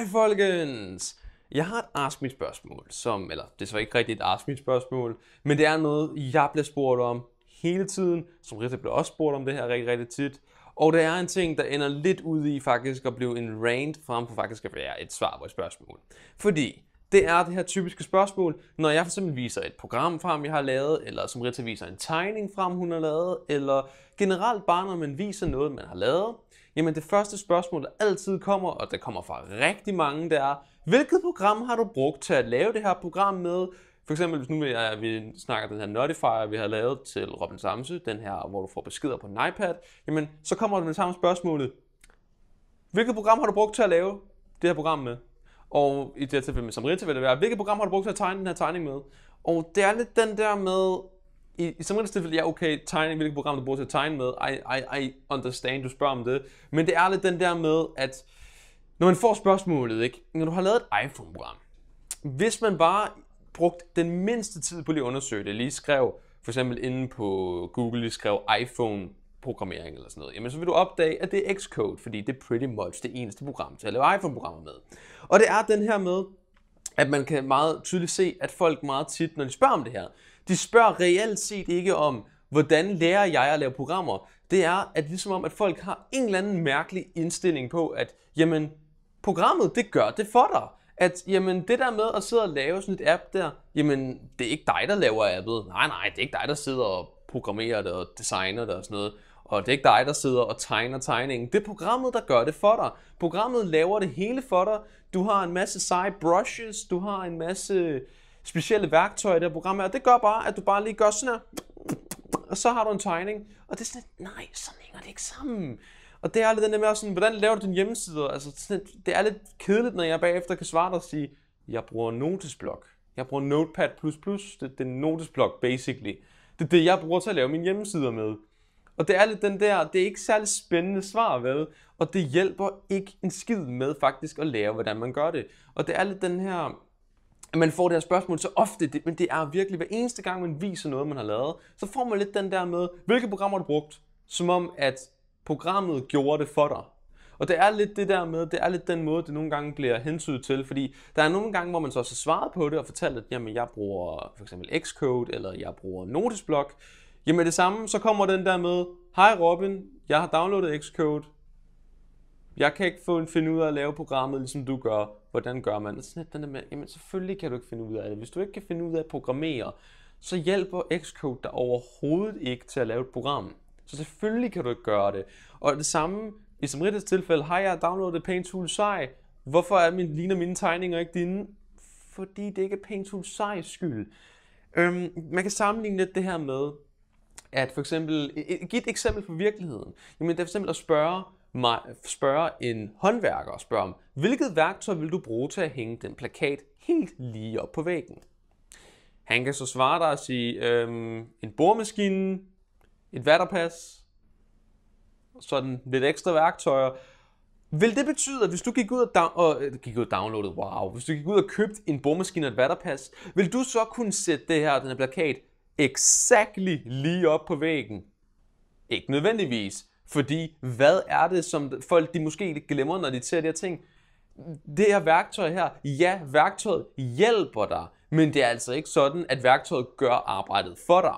Hej folkens! Jeg har et Ask Me spørgsmål, som, eller det er så ikke rigtigt et Ask Me spørgsmål, men det er noget, jeg bliver spurgt om hele tiden, som Rita bliver også spurgt om det her rigtig, rigtig tit. Og det er en ting, der ender lidt ud i faktisk at blive en rant, frem for faktisk at være et svar på et spørgsmål. Fordi det er det her typiske spørgsmål, når jeg for eksempel viser et program frem, jeg har lavet, eller som Rita viser en tegning frem, hun har lavet, eller generelt bare når man viser noget, man har lavet, Jamen det første spørgsmål, der altid kommer, og det kommer fra rigtig mange, det er, hvilket program har du brugt til at lave det her program med? For eksempel, hvis nu jeg, vi snakker den her Notifier, vi har lavet til Robin Samse, den her, hvor du får beskeder på en iPad, jamen så kommer det med samme spørgsmål. Hvilket program har du brugt til at lave det her program med? Og i det her tilfælde med Samrita vil det være, hvilket program har du brugt til at tegne den her tegning med? Og det er lidt den der med, i, i som regel tilfælde, ja okay, tegne, hvilket program du bruger til at tegne med, I, I, I understand, du spørger om det. Men det er lidt den der med, at når man får spørgsmålet, ikke? når du har lavet et iPhone-program, hvis man bare brugte den mindste tid på lige at undersøge det, lige skrev for eksempel inde på Google, lige skrev iPhone programmering eller sådan noget, jamen så vil du opdage, at det er Xcode, fordi det er pretty much det eneste program til at lave iPhone-programmer med. Og det er den her med, at man kan meget tydeligt se, at folk meget tit, når de spørger om det her, de spørger reelt set ikke om, hvordan lærer jeg at lave programmer. Det er, at ligesom om, at folk har en eller anden mærkelig indstilling på, at jamen, programmet, det gør det for dig. At jamen, det der med at sidde og lave sådan et app der, jamen, det er ikke dig, der laver appet. Nej, nej, det er ikke dig, der sidder og programmerer det og designer det og sådan noget. Og det er ikke dig, der sidder og tegner tegningen. Det er programmet, der gør det for dig. Programmet laver det hele for dig. Du har en masse seje brushes, du har en masse specielle værktøjer i det her program her. Det gør bare, at du bare lige gør sådan her, og så har du en tegning. Og det er sådan lidt, nej, så hænger det ikke sammen. Og det er lidt den der med, sådan, hvordan laver du din hjemmeside? Altså, sådan, det er lidt kedeligt, når jeg bagefter kan svare dig og sige, jeg bruger Notesblok. Jeg bruger Notepad++. Det, det er Notesblok, basically. Det er det, jeg bruger til at lave min hjemmesider med. Og det er lidt den der, det er ikke særlig spændende svar, vel? Og det hjælper ikke en skid med faktisk at lære, hvordan man gør det. Og det er lidt den her at man får det her spørgsmål så ofte, det, men det er virkelig hver eneste gang, man viser noget, man har lavet, så får man lidt den der med, hvilke programmer har du brugt? Som om, at programmet gjorde det for dig. Og det er lidt det der med, det er lidt den måde, det nogle gange bliver hensydet til, fordi der er nogle gange, hvor man så også har svaret på det og fortalt, at jamen, jeg bruger for eksempel Xcode, eller jeg bruger Notesblok. Jamen det samme, så kommer den der med, hej Robin, jeg har downloadet Xcode, jeg kan ikke finde ud af at lave programmet, ligesom du gør hvordan gør man? Sådan den der med, jamen selvfølgelig kan du ikke finde ud af det. Hvis du ikke kan finde ud af at programmere, så hjælper Xcode dig overhovedet ikke til at lave et program. Så selvfølgelig kan du ikke gøre det. Og det samme, i Samrittes tilfælde, har jeg downloadet Paint Tool Sai. Hvorfor er min, ligner mine tegninger ikke dine? Fordi det ikke er Paint Tool Sai's skyld. Øhm, man kan sammenligne lidt det her med, at for eksempel, give et eksempel fra virkeligheden. Jamen det er for eksempel at spørge, spørge en håndværker og spørge om, hvilket værktøj vil du bruge til at hænge den plakat helt lige op på væggen? Han kan så svare dig og sige, øhm, en boremaskine, et vatterpas, sådan lidt ekstra værktøjer. Vil det betyde, at hvis du gik ud og, down- og øh, gik ud og downloadede, wow, hvis du gik ud og købte en boremaskine og et vatterpas, vil du så kunne sætte det her, den her plakat, exakt lige op på væggen? Ikke nødvendigvis. Fordi hvad er det, som folk de måske glemmer, når de ser de her ting? Det her værktøj her, ja, værktøjet hjælper dig, men det er altså ikke sådan, at værktøjet gør arbejdet for dig.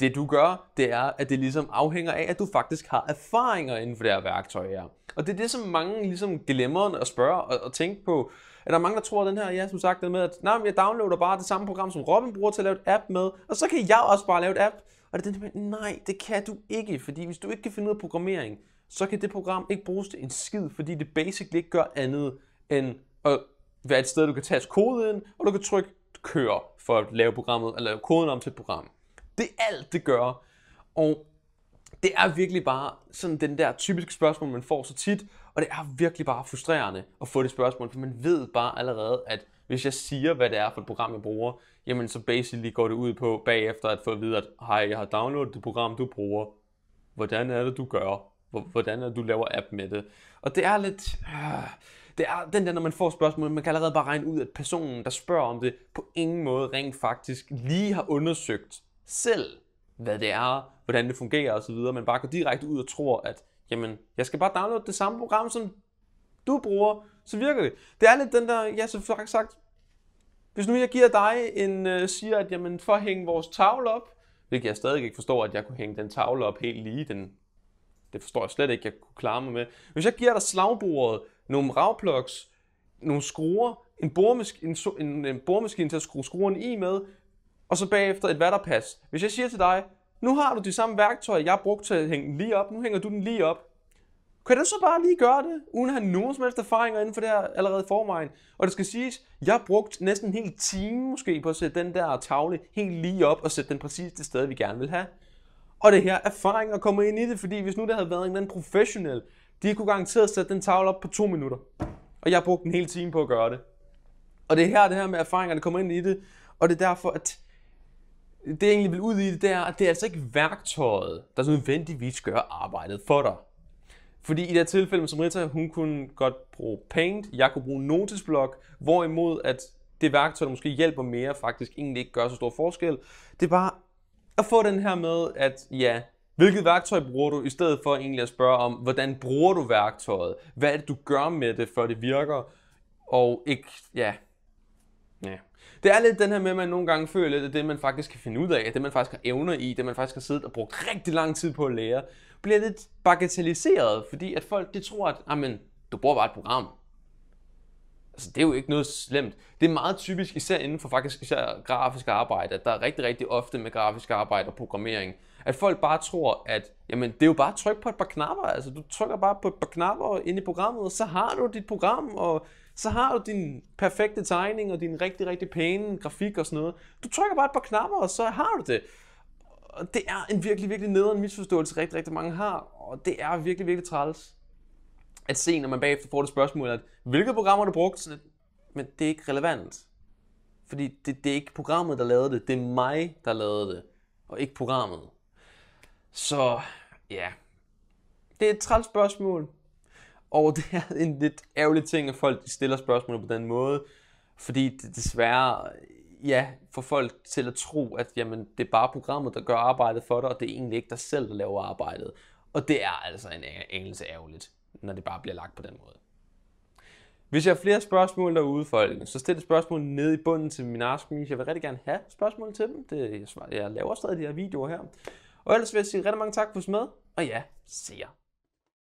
Det du gør, det er, at det ligesom afhænger af, at du faktisk har erfaringer inden for det her værktøj her. Og det er det, som mange ligesom glemmer at spørge og, og tænke på. Er der mange, der tror, at den her, ja, som sagt, den med, at nej, jeg downloader bare det samme program, som Robin bruger til at lave et app med, og så kan jeg også bare lave et app. Og det er den der, nej, det kan du ikke, fordi hvis du ikke kan finde ud af programmering, så kan det program ikke bruges til en skid, fordi det basically ikke gør andet end at være et sted, du kan tage koden, og du kan trykke kør for at lave programmet, eller lave koden om til et program. Det er alt, det gør. Og det er virkelig bare sådan den der typiske spørgsmål, man får så tit, og det er virkelig bare frustrerende at få det spørgsmål, for man ved bare allerede, at hvis jeg siger, hvad det er for et program, jeg bruger, jamen så basically går det ud på bagefter at få at vide, at hej, jeg har downloadet det program, du bruger. Hvordan er det, du gør? Hvordan er det, du laver app med det? Og det er lidt... Øh, det er den der, når man får spørgsmål, man kan allerede bare regne ud, at personen, der spørger om det, på ingen måde rent faktisk lige har undersøgt selv, hvad det er, hvordan det fungerer osv., men bare går direkte ud og tror, at jamen, jeg skal bare downloade det samme program, som du bruger, så virker det. Det er lidt den der, ja, så faktisk sagt, hvis nu jeg giver dig en, øh, siger, at jamen, for at hænge vores tavle op, hvilket jeg stadig ikke forstår, at jeg kunne hænge den tavle op helt lige, den, det forstår jeg slet ikke, jeg kunne klare mig med. Hvis jeg giver dig slagbordet, nogle ravplugs, nogle skruer, en boremaskine, en, en, en boremaskine til at skrue skruerne i med, og så bagefter et vatterpas. Hvis jeg siger til dig, nu har du de samme værktøjer, jeg brugte til at hænge den lige op, nu hænger du den lige op. Kan du så bare lige gøre det, uden at have nogen som helst erfaringer inden for det her allerede forvejen? Og det skal siges, jeg brugte næsten en hel time måske på at sætte den der tavle helt lige op og sætte den præcis det sted, vi gerne vil have. Og det her at komme ind i det, fordi hvis nu det havde været en anden professionel, de kunne garanteret sætte den tavle op på to minutter. Og jeg brugte en hel time på at gøre det. Og det er her, det her med erfaringerne kommer ind i det, og det er derfor, at det jeg egentlig vil ud i, det er, at det er altså ikke værktøjet, der nødvendigvis gør arbejdet for dig. Fordi i det her tilfælde som Rita, hun kunne godt bruge Paint, jeg kunne bruge Notisblok, hvorimod at det værktøj, der måske hjælper mere, faktisk egentlig ikke gør så stor forskel. Det er bare at få den her med, at ja, hvilket værktøj bruger du, i stedet for egentlig at spørge om, hvordan bruger du værktøjet? Hvad er det, du gør med det, før det virker? Og ikke, ja, Ja. Det er lidt den her med, at man nogle gange føler lidt, at det, man faktisk kan finde ud af, at det, man faktisk har evner i, det, man faktisk har siddet og brugt rigtig lang tid på at lære, bliver lidt bagatelliseret, fordi at folk de tror, at du bruger bare et program. Altså, det er jo ikke noget slemt. Det er meget typisk, især inden for faktisk især grafisk arbejde, at der er rigtig, rigtig ofte med grafisk arbejde og programmering, at folk bare tror, at jamen, det er jo bare at trykke på et par knapper. Altså, du trykker bare på et par knapper ind i programmet, og så har du dit program, og så har du din perfekte tegning og din rigtig, rigtig pæne grafik og sådan noget. Du trykker bare et par knapper, og så har du det. Og det er en virkelig, virkelig nederen misforståelse, rigtig, rigtig mange har, og det er virkelig, virkelig træls at se, når man bagefter får det spørgsmål, at hvilket program har du brugt? Sådan, at, men det er ikke relevant. Fordi det, det er ikke programmet, der lavede det. Det er mig, der lavede det. Og ikke programmet. Så ja, det er et træls spørgsmål. Og det er en lidt ærgerlig ting, at folk stiller spørgsmål på den måde. Fordi det desværre ja, får folk til at tro, at jamen, det er bare programmet, der gør arbejdet for dig, og det er egentlig ikke dig selv, der laver arbejdet. Og det er altså en engelsk ærgerligt når det bare bliver lagt på den måde. Hvis jeg har flere spørgsmål derude, folk, så stil spørgsmål ned i bunden til min Ask Me. Jeg vil rigtig gerne have spørgsmål til dem. Det, jeg jeg laver stadig de her videoer her. Og ellers vil jeg sige rigtig mange tak for at med, og ja, se jer.